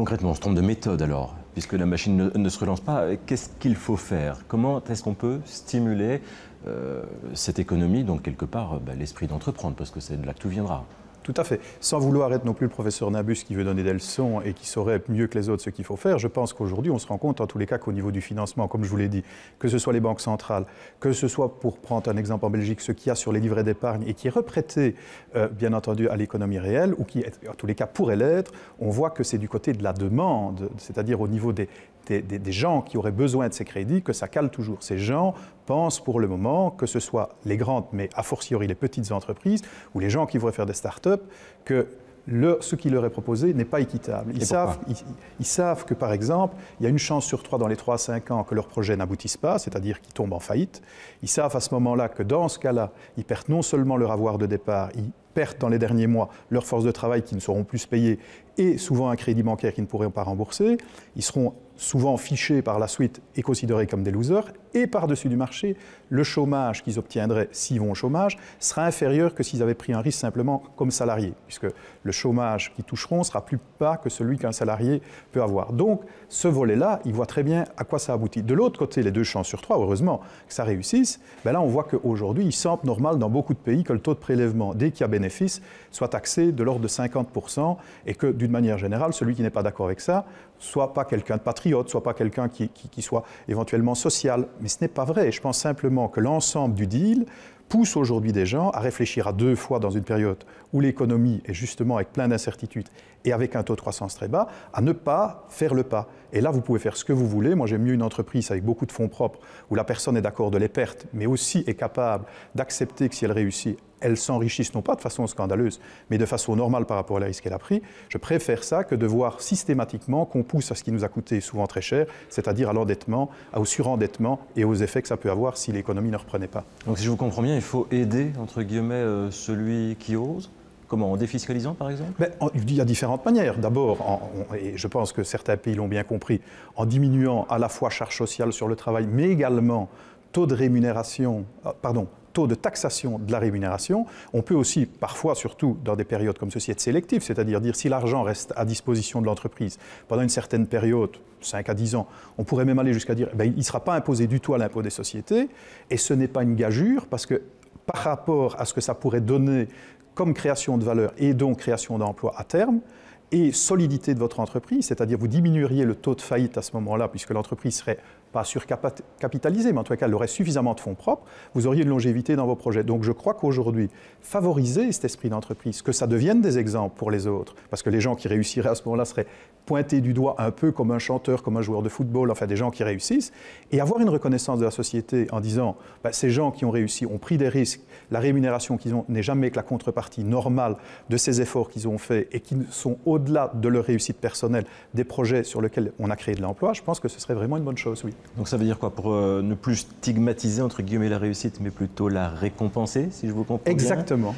Concrètement, on se trompe de méthode alors, puisque la machine ne, se relance pas. Qu'est-ce qu'il faut faire Comment est-ce qu'on peut stimuler euh, cette économie, donc quelque part euh, bah, l'esprit d'entreprendre, parce que c'est de là que tout viendra tout à fait. Sans vouloir être non plus le professeur Nabus qui veut donner des leçons et qui saurait mieux que les autres ce qu'il faut faire, je pense qu'aujourd'hui, on se rend compte en tous les cas qu'au niveau du financement, comme je vous l'ai dit, que ce soit les banques centrales, que ce soit, pour prendre un exemple en Belgique, ce qu'il y a sur les livrets d'épargne et qui est reprêté, euh, bien entendu, à l'économie réelle, ou qui, en tous les cas, pourrait l'être, on voit que c'est du côté de la demande, c'est-à-dire au niveau des, des, gens qui auraient besoin de ces crédits, que ça cale toujours. Ces gens pensent pour le moment, que ce soit les grandes, mais a fortiori les petites entreprises, ou les gens qui voudraient faire des start que ce qui leur est proposé n'est pas équitable. Ils savent, ils, savent, que, par exemple, il y a une chance sur trois dans les 3 à 5 ans que leur projet n'aboutisse pas, c'est-à-dire qu'ils tombent en faillite. Ils savent à ce moment-là que, dans ce cas-là, ils perdent non seulement leur avoir de départ, ils perdent dans les derniers mois leur force de travail qui ne seront plus payées et souvent un crédit bancaire qu'ils ne pourront pas rembourser. Ils seront souvent fichés par la suite et considérés comme des losers, et par-dessus du marché, le chômage qu'ils obtiendraient s'ils vont au chômage sera inférieur que s'ils avaient pris un risque simplement comme salarié, puisque le chômage qu'ils toucheront sera plus bas que celui qu'un salarié peut avoir. Donc ce volet-là, il voit très bien à quoi ça aboutit. De l'autre côté, les deux chances sur trois, heureusement que ça réussisse, ben là on voit qu'aujourd'hui, il semble normal dans beaucoup de pays que le taux de prélèvement, dès qu'il y a bénéfice, soit taxé de l'ordre de 50%, et que d'une manière générale, celui qui n'est pas d'accord avec ça, soit pas quelqu'un de patrie, soit pas quelqu'un qui, qui soit éventuellement social. Mais ce n'est pas vrai. Je pense simplement que l'ensemble du deal pousse aujourd'hui des gens à réfléchir à deux fois dans une période où l'économie est justement avec plein d'incertitudes et avec un taux de croissance très bas, à ne pas faire le pas. Et là, vous pouvez faire ce que vous voulez. Moi, j'aime mieux une entreprise avec beaucoup de fonds propres, où la personne est d'accord de les pertes, mais aussi est capable d'accepter que si elle réussit, elles s'enrichissent non pas de façon scandaleuse, mais de façon normale par rapport à la risque qu'elle a pris, je préfère ça que de voir systématiquement qu'on pousse à ce qui nous a coûté souvent très cher, c'est-à-dire à, l'endettement, au surendettement et aux effets que ça peut avoir si l'économie ne reprenait pas. Donc si je vous comprends bien, il faut aider, entre guillemets, euh, celui qui ose Comment En défiscalisant, par exemple ben, Il y a différentes manières. D'abord, et je pense que certains pays l'ont bien compris, en diminuant à la fois charge sociale sur le travail, mais également taux de rémunération, euh, pardon, taux de taxation de la rémunération. On peut aussi, parfois, surtout dans des périodes comme ceci, être sélectif, c'est-à-dire dire si l'argent reste à disposition de l'entreprise pendant une certaine période, 5 à 10 ans, on pourrait même aller jusqu'à dire qu'il ben, il ne sera pas imposé du tout à l'impôt des sociétés, et ce n'est pas une gageure, parce que par rapport à ce que ça pourrait donner comme création de valeur et donc création d'emplois à terme, et solidité de votre entreprise, c'est-à-dire vous diminueriez le taux de faillite à ce moment-là, puisque l'entreprise serait pas surcapitalisée, mais en tout cas elle aurait suffisamment de fonds propres, vous auriez de longévité dans vos projets. Donc je crois qu'aujourd'hui, favoriser cet esprit d'entreprise, que ça devienne des exemples pour les autres, parce que les gens qui réussiraient à ce moment-là seraient pointés du doigt un peu comme un chanteur, comme un joueur de football, enfin des gens qui réussissent, et avoir une reconnaissance de la société en disant bah, ces gens qui ont réussi ont pris des risques, la rémunération qu'ils ont n'est jamais que la contrepartie normale de ces efforts qu'ils ont faits et qui sont au au-delà de leur réussite personnelle, des projets sur lesquels on a créé de l'emploi, je pense que ce serait vraiment une bonne chose, oui. Donc ça veut dire quoi Pour euh, ne plus stigmatiser, entre guillemets, la réussite, mais plutôt la récompenser, si je vous comprends Exactement.